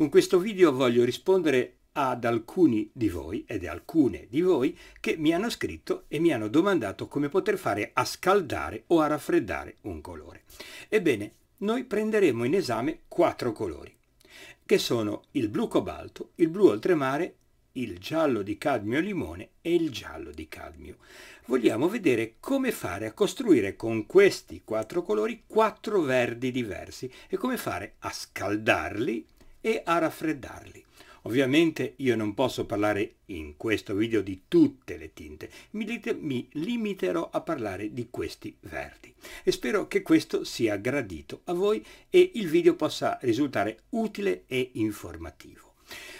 Con questo video voglio rispondere ad alcuni di voi ed alcune di voi che mi hanno scritto e mi hanno domandato come poter fare a scaldare o a raffreddare un colore. Ebbene, noi prenderemo in esame quattro colori, che sono il blu cobalto, il blu oltremare, il giallo di cadmio limone e il giallo di cadmio. Vogliamo vedere come fare a costruire con questi quattro colori quattro verdi diversi e come fare a scaldarli e a raffreddarli. Ovviamente io non posso parlare in questo video di tutte le tinte, mi, mi, limiterò a parlare di questi verdi e spero che questo sia gradito a voi e il video possa risultare utile e informativo.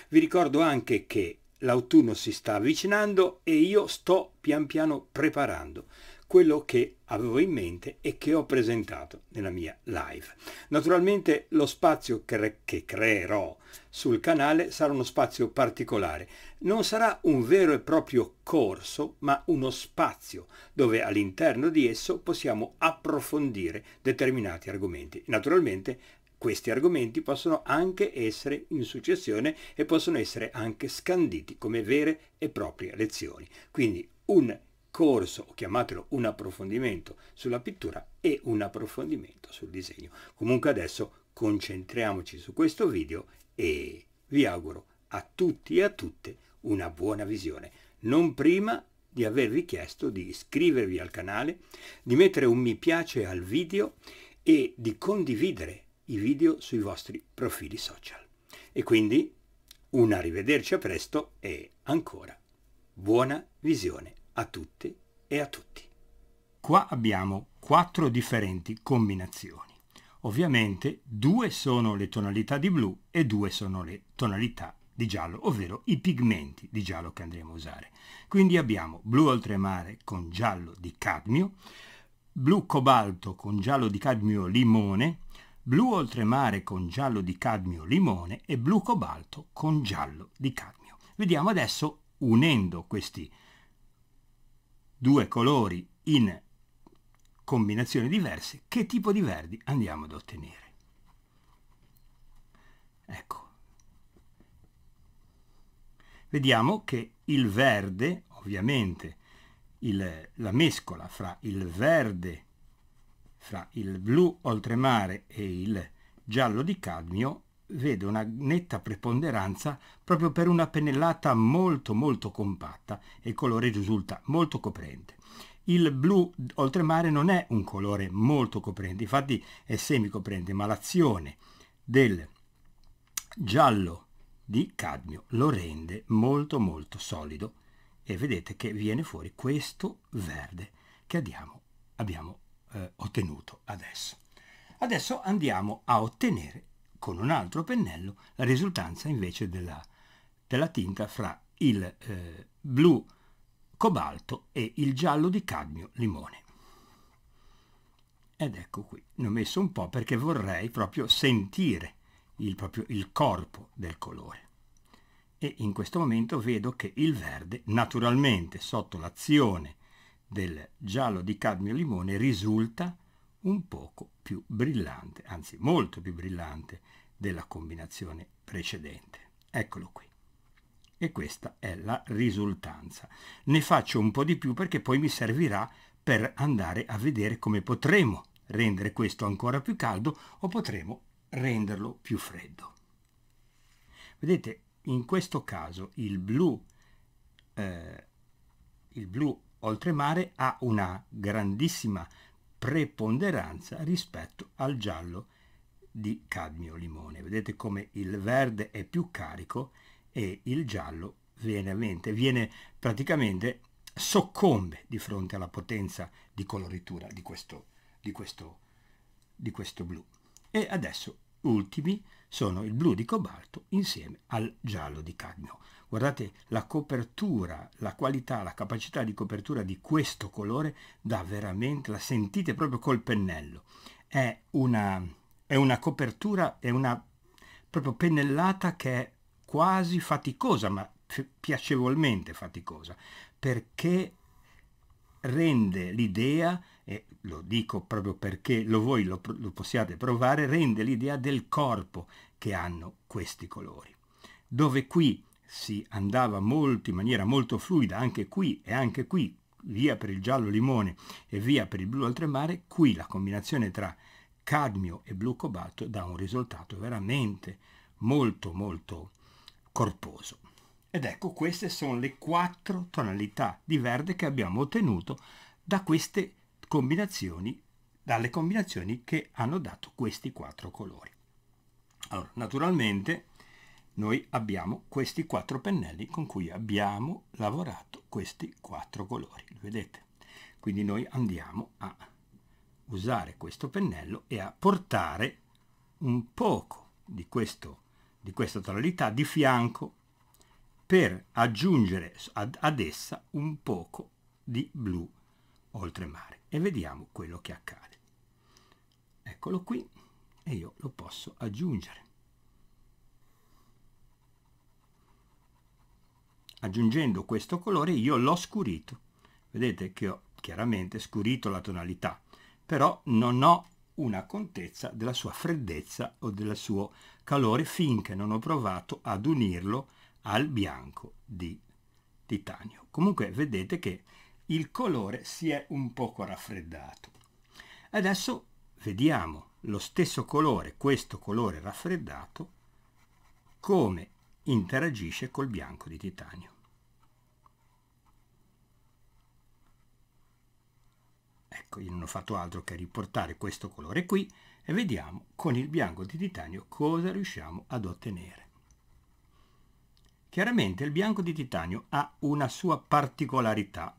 Vi ricordo anche che l'autunno si sta avvicinando e io sto pian piano preparando quello che avevo in mente e che ho presentato nella mia live. Naturalmente lo spazio cre che creerò sul canale sarà uno spazio particolare. Non sarà un vero e proprio corso, ma uno spazio dove all'interno di esso possiamo approfondire determinati argomenti. Naturalmente questi argomenti possono anche essere in successione e possono essere anche scanditi come vere e proprie lezioni. Quindi un corso, o chiamatelo un approfondimento sulla pittura e un approfondimento sul disegno. Comunque adesso concentriamoci su questo video e vi auguro a tutti e a tutte una buona visione, non prima di avervi chiesto di iscrivervi al canale, di mettere un mi piace al video e di condividere i video sui vostri profili social. E quindi un arrivederci a presto e ancora buona visione a tutte e a tutti. Qua abbiamo quattro differenti combinazioni. Ovviamente due sono le tonalità di blu e due sono le tonalità di giallo, ovvero i pigmenti di giallo che andremo a usare. Quindi abbiamo blu oltremare con giallo di cadmio, blu cobalto con giallo di cadmio limone, blu oltremare con giallo di cadmio limone e blu cobalto con giallo di cadmio. Vediamo adesso, unendo questi due colori in combinazioni diverse, che tipo di verdi andiamo ad ottenere. Ecco. Vediamo che il verde, ovviamente, il, la mescola fra il verde, fra il blu oltremare e il giallo di cadmio vede una netta preponderanza proprio per una pennellata molto molto compatta e il colore risulta molto coprente. Il blu oltremare non è un colore molto coprente, infatti è semicoprente, ma l'azione del giallo di cadmio lo rende molto molto solido e vedete che viene fuori questo verde che abbiamo, abbiamo eh, ottenuto adesso. Adesso andiamo a ottenere con un altro pennello la risultanza invece della, della tinta fra il eh, blu cobalto e il giallo di cadmio limone. Ed ecco qui, ne ho messo un po' perché vorrei proprio sentire il, proprio il corpo del colore. E in questo momento vedo che il verde, naturalmente sotto l'azione del giallo di cadmio limone, risulta un poco più brillante, anzi molto più brillante della combinazione precedente. Eccolo qui. E questa è la risultanza. Ne faccio un po' di più perché poi mi servirà per andare a vedere come potremo rendere questo ancora più caldo o potremo renderlo più freddo. Vedete, in questo caso il blu, eh, il blu oltremare ha una grandissima preponderanza rispetto al giallo di cadmio limone. Vedete come il verde è più carico e il giallo viene, mente, viene praticamente soccombe di fronte alla potenza di coloritura di questo, di questo, di questo blu. E adesso ultimi sono il blu di cobalto insieme al giallo di cadmio. Guardate la copertura, la qualità, la capacità di copertura di questo colore dà veramente, la sentite proprio col pennello. È una, è una copertura, è una proprio pennellata che è quasi faticosa, ma piacevolmente faticosa, perché rende l'idea, e lo dico proprio perché lo voi lo, lo, possiate provare, rende l'idea del corpo che hanno questi colori. Dove qui si andava molto, in maniera molto fluida anche qui e anche qui, via per il giallo limone e via per il blu oltremare, qui la combinazione tra cadmio e blu cobalto dà un risultato veramente molto molto corposo. Ed ecco queste sono le quattro tonalità di verde che abbiamo ottenuto da queste combinazioni, dalle combinazioni che hanno dato questi quattro colori. Allora, naturalmente noi abbiamo questi quattro pennelli con cui abbiamo lavorato questi quattro colori, vedete? Quindi noi andiamo a usare questo pennello e a portare un poco di, questo, di questa tonalità di fianco per aggiungere ad, ad essa un poco di blu oltremare e vediamo quello che accade. Eccolo qui e io lo posso aggiungere. aggiungendo questo colore io l'ho scurito. Vedete che ho chiaramente scurito la tonalità, però non ho una contezza della sua freddezza o del suo calore finché non ho provato ad unirlo al bianco di titanio. Comunque vedete che il colore si è un poco raffreddato. Adesso vediamo lo stesso colore, questo colore raffreddato, come interagisce col bianco di titanio. Ecco, io non ho fatto altro che riportare questo colore qui e vediamo con il bianco di titanio cosa riusciamo ad ottenere. Chiaramente il bianco di titanio ha una sua particolarità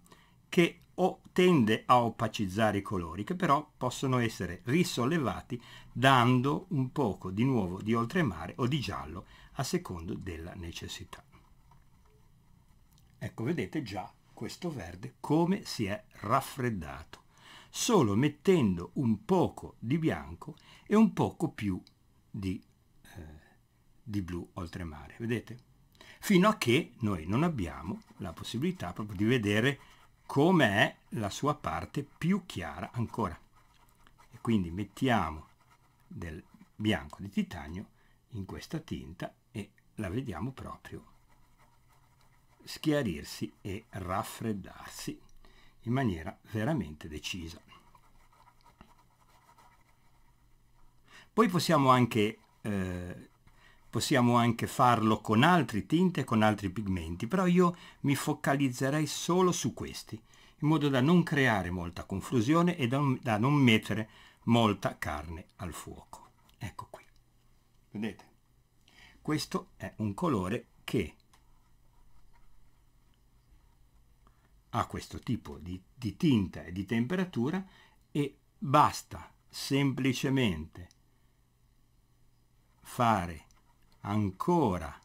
che o tende a opacizzare i colori che però possono essere risollevati dando un poco di nuovo di oltremare o di giallo a secondo della necessità. Ecco, vedete già questo verde come si è raffreddato, solo mettendo un poco di bianco e un poco più di, eh, di blu oltremare, vedete? Fino a che noi non abbiamo la possibilità proprio di vedere com'è la sua parte più chiara ancora. E quindi mettiamo del bianco di titanio in questa tinta la vediamo proprio schiarirsi e raffreddarsi in maniera veramente decisa. Poi possiamo anche, eh, possiamo anche farlo con altri tinte, con altri pigmenti, però io mi focalizzerei solo su questi, in modo da non creare molta confusione e da, da non mettere molta carne al fuoco. Ecco qui. Vedete? Questo è un colore che ha questo tipo di, di tinta e di temperatura e basta semplicemente fare ancora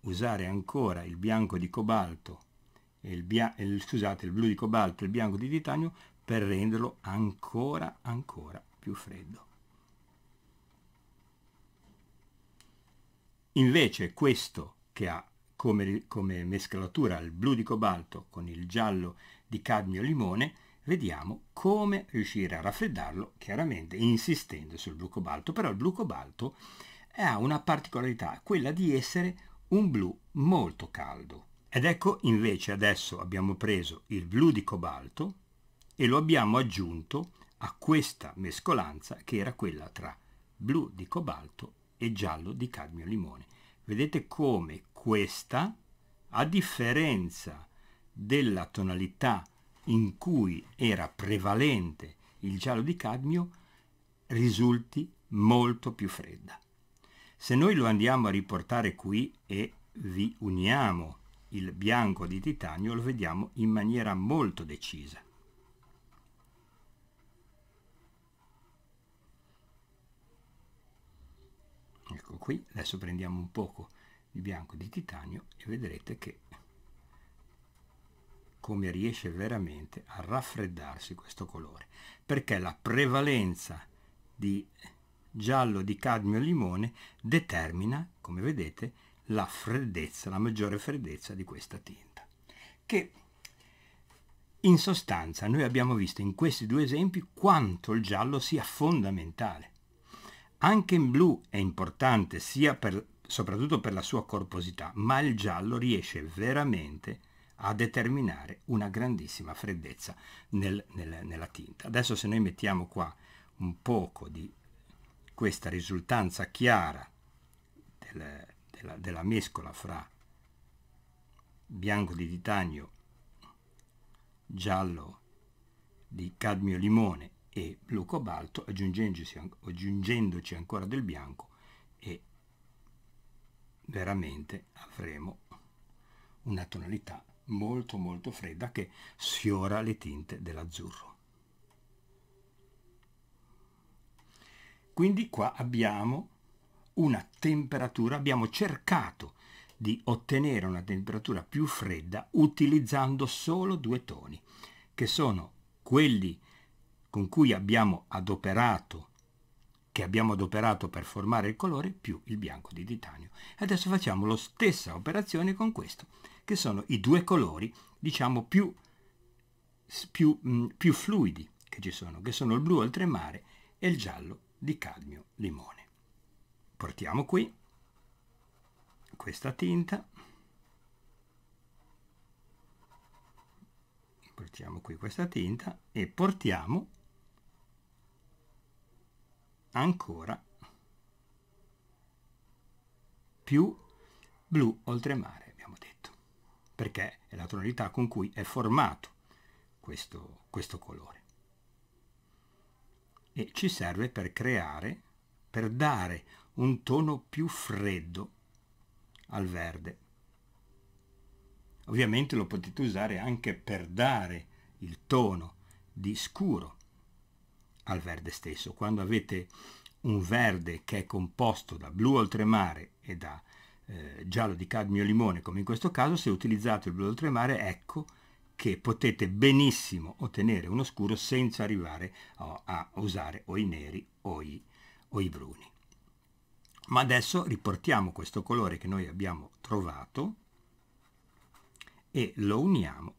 usare ancora il bianco di cobalto il, bia il, scusate, il blu di cobalto e il bianco di titanio per renderlo ancora ancora più freddo Invece questo, che ha come, come mescolatura il blu di cobalto con il giallo di cadmio limone, vediamo come riuscire a raffreddarlo, chiaramente insistendo sul blu cobalto, però il blu cobalto ha una particolarità, quella di essere un blu molto caldo. Ed ecco invece adesso abbiamo preso il blu di cobalto e lo abbiamo aggiunto a questa mescolanza che era quella tra blu di cobalto e giallo di cadmio limone. Vedete come questa, a differenza della tonalità in cui era prevalente il giallo di cadmio, risulti molto più fredda. Se noi lo andiamo a riportare qui e vi uniamo il bianco di titanio, lo vediamo in maniera molto decisa. qui, adesso prendiamo un poco di bianco di titanio e vedrete che come riesce veramente a raffreddarsi questo colore perché la prevalenza di giallo di cadmio limone determina come vedete la freddezza la maggiore freddezza di questa tinta che in sostanza noi abbiamo visto in questi due esempi quanto il giallo sia fondamentale anche in blu è importante sia per, soprattutto per la sua corposità, ma il giallo riesce veramente a determinare una grandissima freddezza nel, nel, nella tinta. Adesso se noi mettiamo qua un poco di questa risultanza chiara del, della, della mescola fra bianco di titanio, giallo di cadmio limone e blu cobalto aggiungendoci ancora del bianco e veramente avremo una tonalità molto molto fredda che sfiora le tinte dell'azzurro. Quindi qua abbiamo una temperatura, abbiamo cercato di ottenere una temperatura più fredda utilizzando solo due toni, che sono quelli con cui abbiamo adoperato che abbiamo adoperato per formare il colore più il bianco di titanio. Adesso facciamo la stessa operazione con questo, che sono i due colori, diciamo, più, più, mh, mm, più fluidi che ci sono, che sono il blu oltremare e il giallo di cadmio limone. Portiamo qui questa tinta, portiamo qui questa tinta e portiamo ancora più blu oltremare, abbiamo detto, perché è la tonalità con cui è formato questo, questo colore. E ci serve per creare, per dare un tono più freddo al verde. Ovviamente lo potete usare anche per dare il tono di scuro al verde stesso. Quando avete un verde che è composto da blu oltremare e da eh, giallo di cadmio limone, come in questo caso, se utilizzate il blu oltremare, ecco che potete benissimo ottenere uno scuro senza arrivare a, a usare o i neri o i, o i bruni. Ma adesso riportiamo questo colore che noi abbiamo trovato e lo uniamo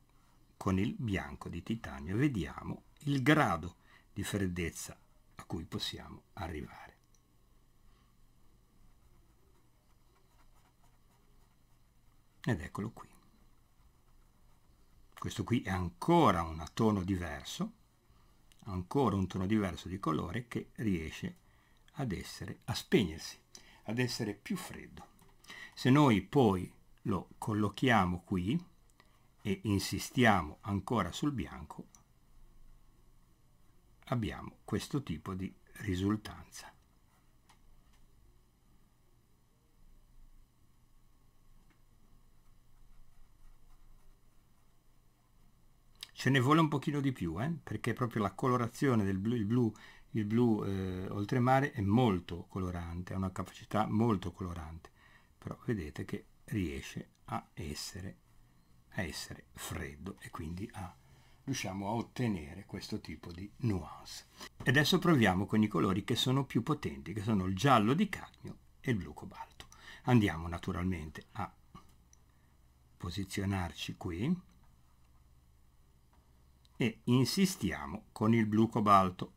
con il bianco di titanio. Vediamo il grado di freddezza a cui possiamo arrivare. Ed eccolo qui. Questo qui è ancora un tono diverso, ancora un tono diverso di colore che riesce ad essere, a spegnersi, ad essere più freddo. Se noi poi lo collochiamo qui e insistiamo ancora sul bianco, abbiamo questo tipo di risultanza. ce ne vuole un pochino di più eh? perché proprio la colorazione del blu, il blu, il blu eh, oltremare è molto colorante ha una capacità molto colorante però vedete che riesce a essere, a essere freddo e quindi a riusciamo a ottenere questo tipo di nuance. E adesso proviamo con i colori che sono più potenti, che sono il giallo di cadmio e il blu cobalto. Andiamo naturalmente a posizionarci qui e insistiamo con il blu cobalto,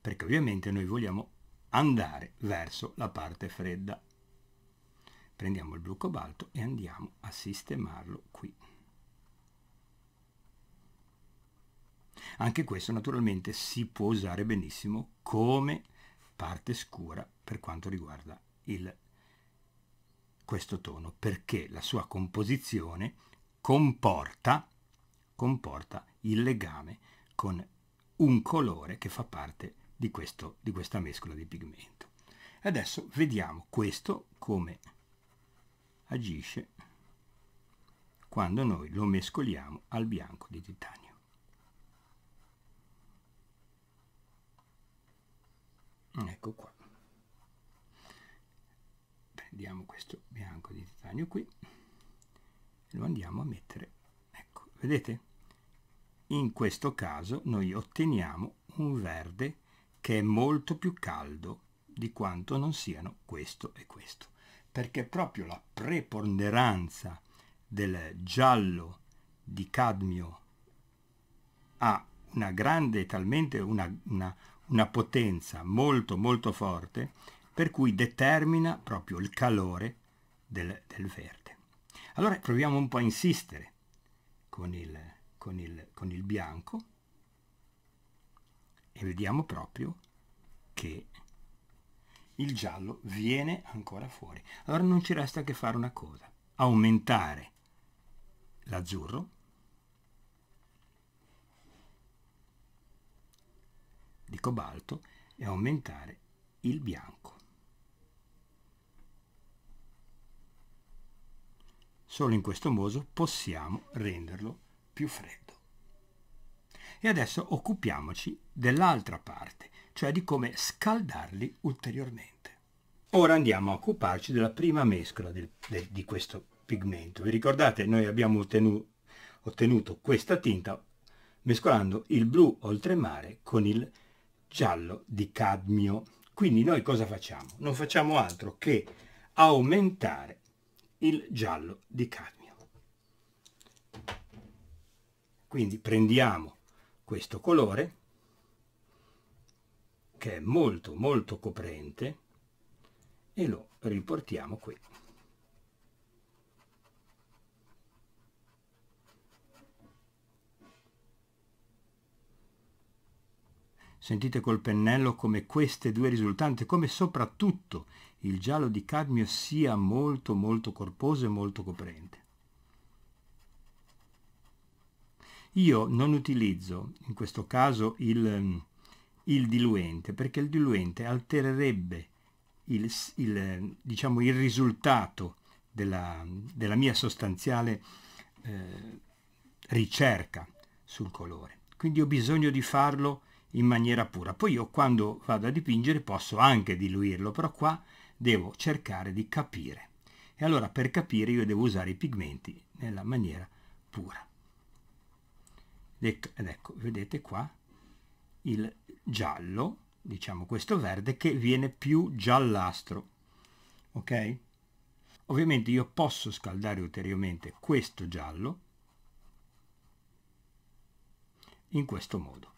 perché ovviamente noi vogliamo andare verso la parte fredda. Prendiamo il blu cobalto e andiamo a sistemarlo qui. Anche questo naturalmente si può usare benissimo come parte scura per quanto riguarda il, questo tono, perché la sua composizione comporta, comporta il legame con un colore che fa parte di, questo, di questa mescola di pigmento. Adesso vediamo questo come agisce quando noi lo mescoliamo al bianco di titanio. Mm, ecco qua prendiamo questo bianco di titanio qui e lo andiamo a mettere ecco vedete in questo caso noi otteniamo un verde che è molto più caldo di quanto non siano questo e questo perché proprio la preponderanza del giallo di cadmio ha una grande, talmente una, una, una potenza molto molto forte per cui determina proprio il calore del, del verde. Allora proviamo un po' a insistere con il, con il, con il bianco e vediamo proprio che il giallo viene ancora fuori. Allora non ci resta che fare una cosa, aumentare l'azzurro di cobalto e aumentare il bianco. Solo in questo modo possiamo renderlo più freddo. E adesso occupiamoci dell'altra parte, cioè di come scaldarli ulteriormente. Ora andiamo a occuparci della prima mescola del, de, di questo pigmento. Vi ricordate, noi abbiamo ottenu, ottenuto questa tinta mescolando il blu oltremare con il giallo di cadmio. Quindi noi cosa facciamo? Non facciamo altro che aumentare il giallo di cadmio. Quindi prendiamo questo colore che è molto molto coprente e lo riportiamo qui. Sentite col pennello come queste due risultanti, come soprattutto il giallo di cadmio sia molto molto corposo e molto coprente. Io non utilizzo in questo caso il, mm, il diluente perché il diluente altererebbe il, il, diciamo, il risultato della, della, mia sostanziale eh, ricerca sul colore. Quindi ho bisogno di farlo in maniera pura. Poi io quando vado a dipingere posso anche diluirlo, però qua devo cercare di capire. E allora per capire io devo usare i pigmenti nella maniera pura. Ed ecco, vedete qua il giallo, diciamo questo verde, che viene più giallastro. Ok? Ovviamente io posso scaldare ulteriormente questo giallo in questo modo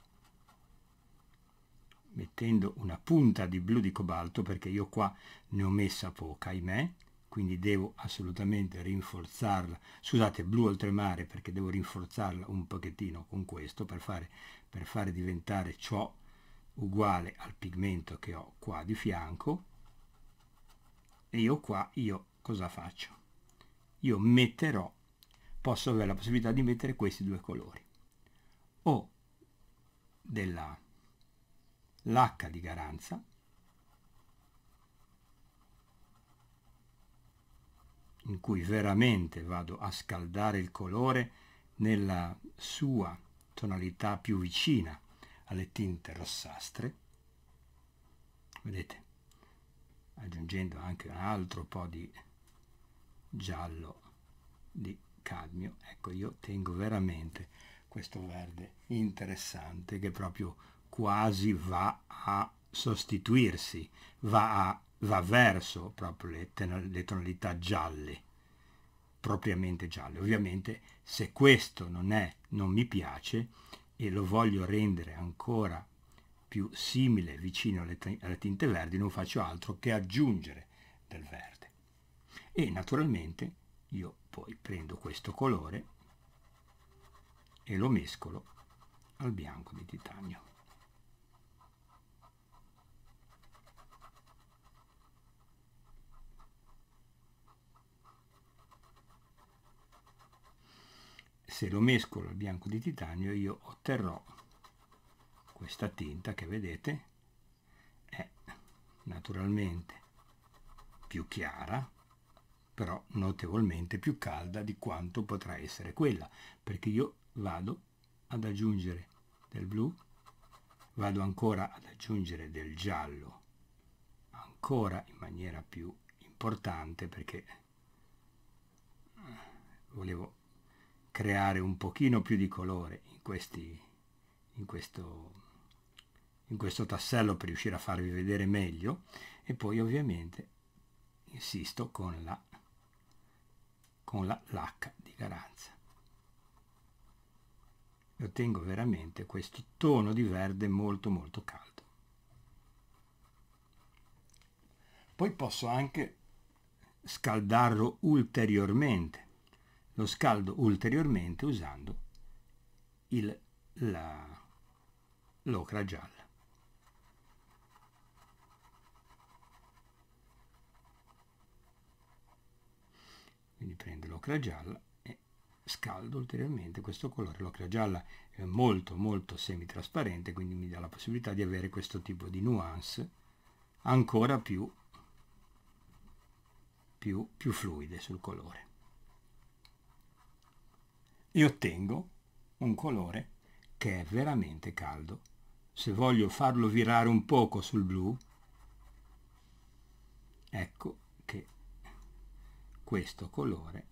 mettendo una punta di blu di cobalto perché io qua ne ho messa poca, ahimè, quindi devo assolutamente rinforzarla, scusate, blu oltremare perché devo rinforzarla un pochettino con questo per fare, per fare diventare ciò uguale al pigmento che ho qua di fianco e io qua io cosa faccio? Io metterò, posso avere la possibilità di mettere questi due colori o della l'H di Garanza, in cui veramente vado a scaldare il colore nella sua tonalità più vicina alle tinte rossastre, vedete, aggiungendo anche un altro po' di giallo di cadmio, ecco io tengo veramente questo verde interessante che proprio quasi va a sostituirsi, va, a, va verso proprio le, ten- le tonalità gialle, propriamente gialle. Ovviamente se questo non è, non mi piace e lo voglio rendere ancora più simile, vicino alle, alle tinte verdi, non faccio altro che aggiungere del verde. E naturalmente io poi prendo questo colore e lo mescolo al bianco di titanio. se lo mescolo al bianco di titanio io otterrò questa tinta che vedete è naturalmente più chiara però notevolmente più calda di quanto potrà essere quella perché io vado ad aggiungere del blu vado ancora ad aggiungere del giallo ancora in maniera più importante perché eh, volevo creare un pochino più di colore in, questi, in, questo, in questo tassello per riuscire a farvi vedere meglio e poi ovviamente insisto con la con la lacca di garanza e ottengo veramente questo tono di verde molto molto caldo poi posso anche scaldarlo ulteriormente lo scaldo ulteriormente usando il, la, l'ocra gialla. Quindi prendo l'ocra gialla e scaldo ulteriormente questo colore. L'ocra gialla è molto molto semitrasparente, quindi mi dà la possibilità di avere questo tipo di nuance ancora più, più, più fluide sul colore e ottengo un colore che è veramente caldo. Se voglio farlo virare un poco sul blu, ecco che questo colore,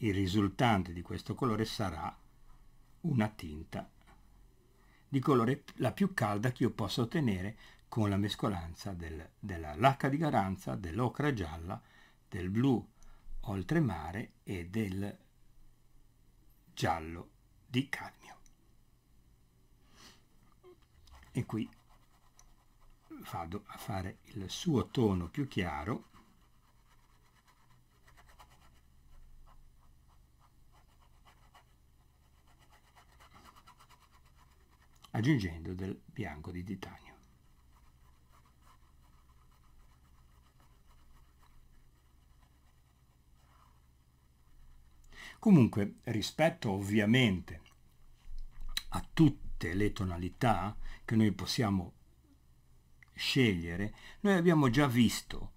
il risultante di questo colore sarà una tinta di colore la più calda che io possa ottenere con la mescolanza del, della lacca di garanza, dell'ocra gialla, del blu oltremare e del giallo di cadmio. E qui vado a fare il suo tono più chiaro aggiungendo del bianco di titanio. Comunque, rispetto ovviamente a tutte le tonalità che noi possiamo scegliere, noi abbiamo già visto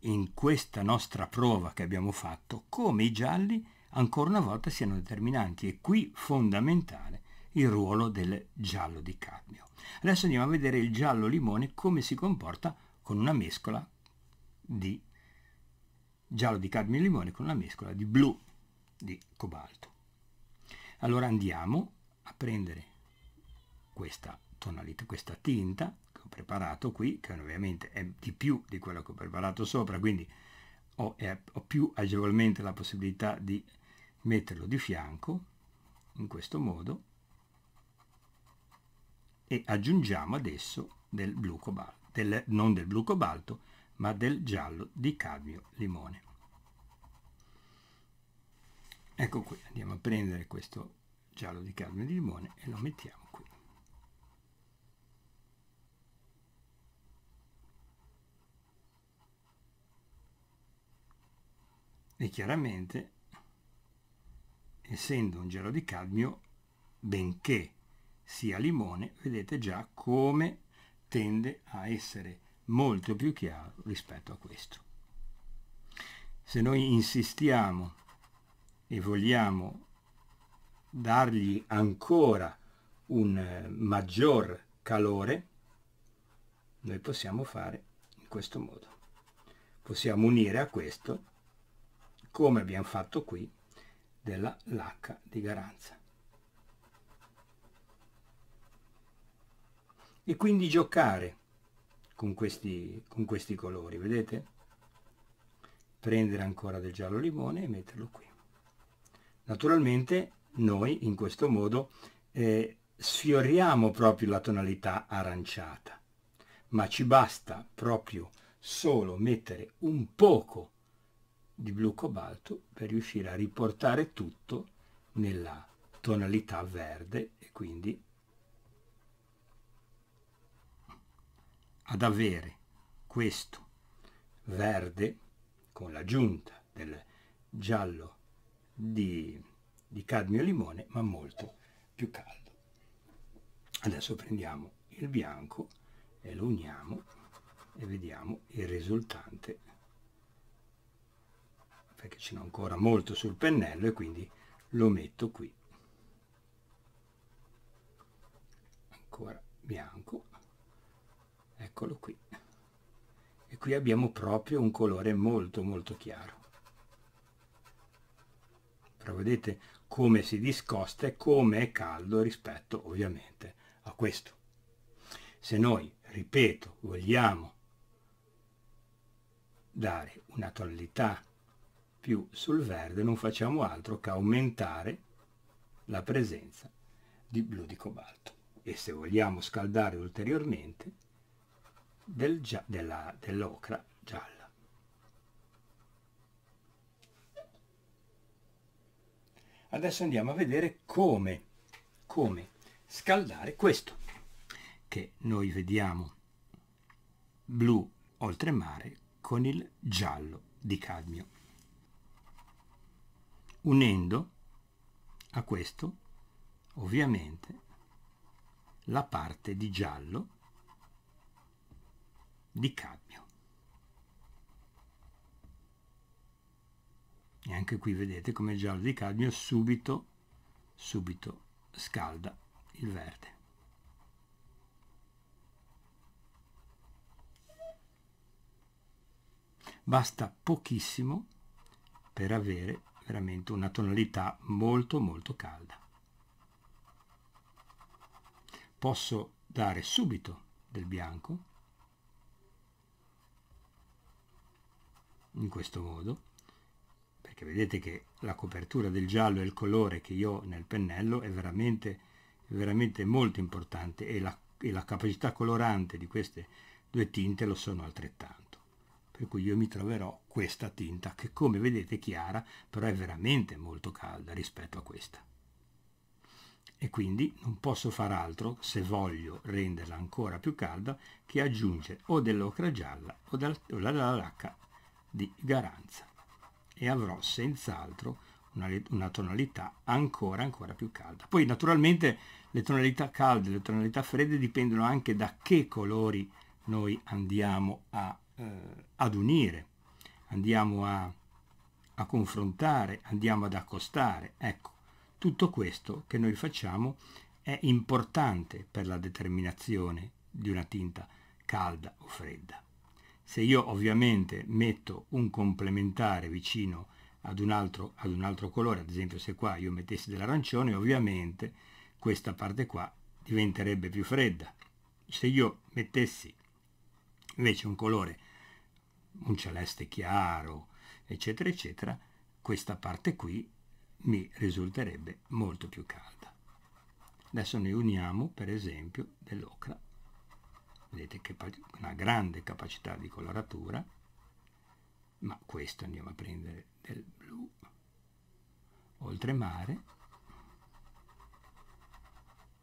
in questa nostra prova che abbiamo fatto come i gialli ancora una volta siano determinanti e qui fondamentale il ruolo del giallo di cadmio. Adesso andiamo a vedere il giallo limone come si comporta con una mescola di giallo di cadmio e limone con una mescola di blu di cobalto. Allora andiamo a prendere questa tonalità, questa tinta che ho preparato qui, che ovviamente è di più di quella che ho preparato sopra, quindi ho, è, ho più agevolmente la possibilità di metterlo di fianco, in questo modo, e aggiungiamo adesso del blu cobalto, del, non del blu cobalto, ma del giallo di cadmio limone ecco qui andiamo a prendere questo giallo di carne di limone e lo mettiamo qui e chiaramente essendo un gelo di cadmio benché sia limone vedete già come tende a essere molto più chiaro rispetto a questo se noi insistiamo e vogliamo dargli ancora un eh, maggior calore, noi possiamo fare in questo modo. Possiamo unire a questo, come abbiamo fatto qui, della lacca di Garanza. E quindi giocare con questi, con questi colori, vedete? Prendere ancora del giallo limone e metterlo qui. Naturalmente noi in questo modo eh, sfioriamo proprio la tonalità aranciata, ma ci basta proprio solo mettere un poco di blu cobalto per riuscire a riportare tutto nella tonalità verde e quindi ad avere questo verde con l'aggiunta del giallo di, di cadmio limone, ma molto più caldo. Adesso prendiamo il bianco e lo uniamo e vediamo il risultante perché ce n'è ancora molto sul pennello e quindi lo metto qui ancora bianco eccolo qui e qui abbiamo proprio un colore molto molto chiaro sopra, vedete come si discosta e come è caldo rispetto ovviamente a questo. Se noi, ripeto, vogliamo dare una tonalità più sul verde, non facciamo altro che aumentare la presenza di blu di cobalto. E se vogliamo scaldare ulteriormente, del gia dell'ocra dell gialla. Adesso andiamo a vedere come, come scaldare questo, che noi vediamo blu oltremare con il giallo di cadmio. Unendo a questo, ovviamente, la parte di giallo di cadmio. e anche qui vedete come il giallo di cadmio subito subito scalda il verde basta pochissimo per avere veramente una tonalità molto molto calda posso dare subito del bianco in questo modo perché vedete che la copertura del giallo e il colore che io ho nel pennello è veramente, veramente molto importante e la, e la capacità colorante di queste due tinte lo sono altrettanto per cui io mi troverò questa tinta che come vedete è chiara però è veramente molto calda rispetto a questa e quindi non posso far altro se voglio renderla ancora più calda che aggiungere o dell'ocra gialla o, della, o dalla lacca di garanza e avrò senz'altro una, una, tonalità ancora ancora più calda. Poi naturalmente le tonalità calde e le tonalità fredde dipendono anche da che colori noi andiamo a, eh, ad unire, andiamo a, a confrontare, andiamo ad accostare. Ecco, tutto questo che noi facciamo è importante per la determinazione di una tinta calda o fredda. Se io ovviamente metto un complementare vicino ad un altro, ad un altro colore, ad esempio se qua io mettessi dell'arancione, ovviamente questa parte qua diventerebbe più fredda. Se io mettessi invece un colore, un celeste chiaro, eccetera, eccetera, questa parte qui mi risulterebbe molto più calda. Adesso ne uniamo per esempio dell'ocra vedete che una grande capacità di coloratura, ma questo andiamo a prendere del blu, oltremare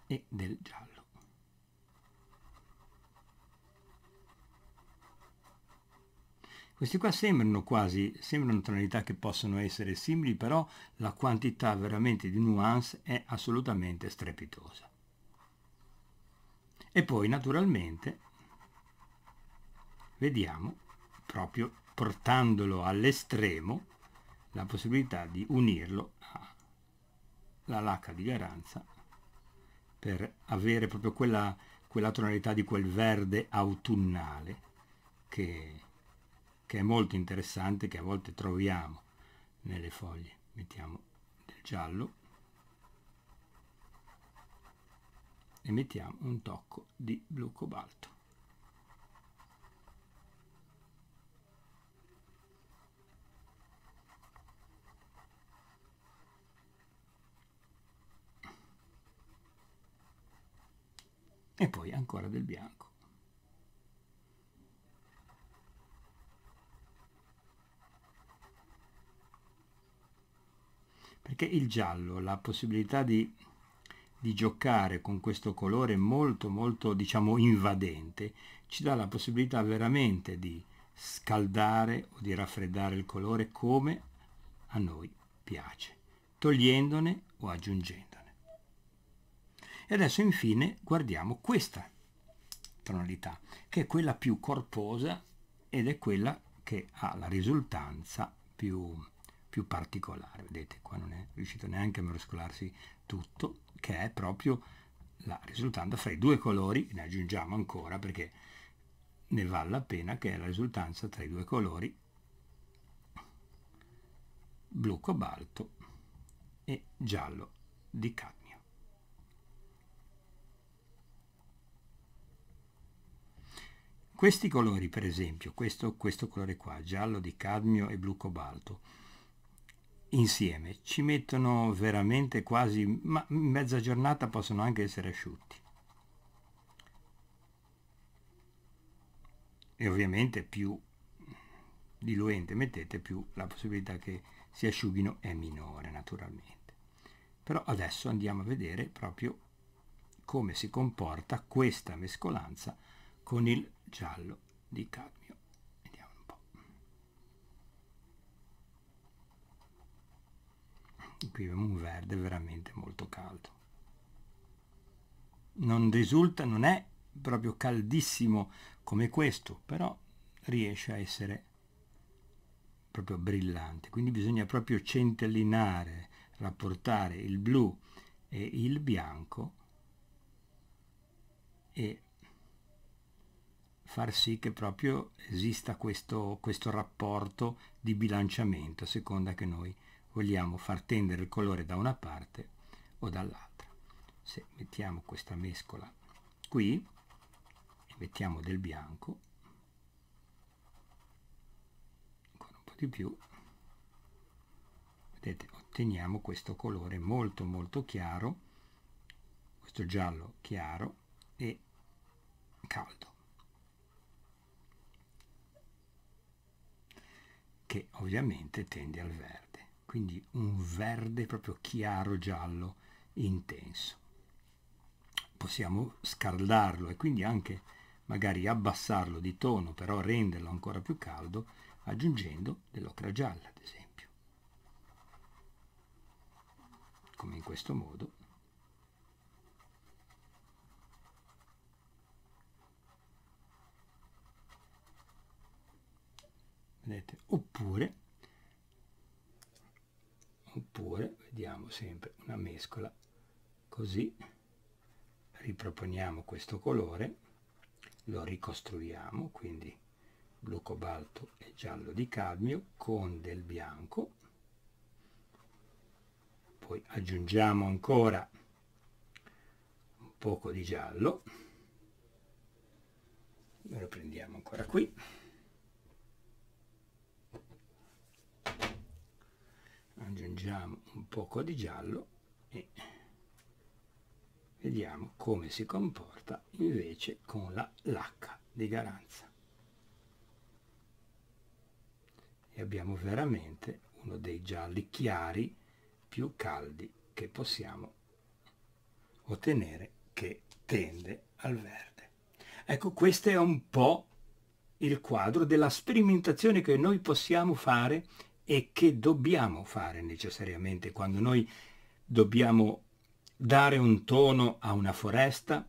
e del giallo. Questi qua sembrano quasi, sembrano tonalità che possono essere simili, però la quantità veramente di nuance è assolutamente strepitosa e poi naturalmente vediamo proprio portandolo all'estremo la possibilità di unirlo alla lacca di garanza per avere proprio quella, quella tonalità di quel verde autunnale che, che è molto interessante che a volte troviamo nelle foglie mettiamo del giallo e mettiamo un tocco di blu cobalto. E poi ancora del bianco. Perché il giallo, la possibilità di di giocare con questo colore molto molto diciamo invadente ci dà la possibilità veramente di scaldare o di raffreddare il colore come a noi piace, togliendone o aggiungendone. E adesso infine guardiamo questa tonalità, che è quella più corposa ed è quella che ha la risultanza più, più particolare. Vedete, qua non è riuscito neanche a mescolarsi tutto, che è proprio la risultanza fra i due colori, ne aggiungiamo ancora perché ne vale la pena, che è la risultanza tra i due colori blu cobalto e giallo di cadmio. Questi colori, per esempio, questo, questo colore qua, giallo di cadmio e blu cobalto, insieme ci mettono veramente quasi ma mezza giornata possono anche essere asciutti e ovviamente più diluente mettete più la possibilità che si asciughino è minore naturalmente però adesso andiamo a vedere proprio come si comporta questa mescolanza con il giallo di Cat qui abbiamo un verde veramente molto caldo non risulta non è proprio caldissimo come questo però riesce a essere proprio brillante quindi bisogna proprio centellinare rapportare il blu e il bianco e far sì che proprio esista questo, questo rapporto di bilanciamento a seconda che noi vogliamo far tendere il colore da una parte o dall'altra. Se mettiamo questa mescola qui e mettiamo del bianco, ancora un po' di più, vedete otteniamo questo colore molto molto chiaro, questo giallo chiaro e caldo. che ovviamente tende al verde quindi un verde proprio chiaro giallo intenso. Possiamo scaldarlo e quindi anche magari abbassarlo di tono, però renderlo ancora più caldo, aggiungendo dell'ocra gialla, ad esempio. Come in questo modo. Vedete? Oppure oppure vediamo sempre una mescola così riproponiamo questo colore lo ricostruiamo quindi blu cobalto e giallo di cadmio con del bianco poi aggiungiamo ancora un poco di giallo lo prendiamo ancora qui aggiungiamo un poco di giallo e vediamo come si comporta invece con la lacca di garanza e abbiamo veramente uno dei gialli chiari più caldi che possiamo ottenere che tende al verde ecco questo è un po' il quadro della sperimentazione che noi possiamo fare e che dobbiamo fare necessariamente quando noi dobbiamo dare un tono a una foresta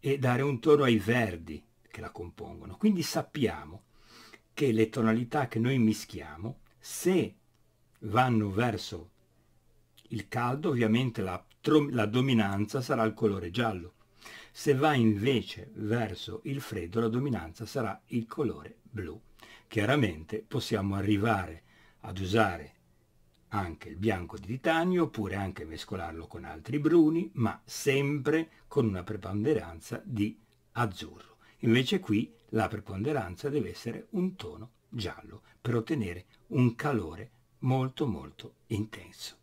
e dare un tono ai verdi che la compongono. Quindi sappiamo che le tonalità che noi mischiamo, se vanno verso il caldo, ovviamente la, la dominanza sarà il colore giallo. Se va invece verso il freddo, la dominanza sarà il colore blu. Chiaramente possiamo arrivare ad usare anche il bianco di titanio oppure anche mescolarlo con altri bruni, ma sempre con una preponderanza di azzurro. Invece qui la preponderanza deve essere un tono giallo per ottenere un calore molto molto intenso.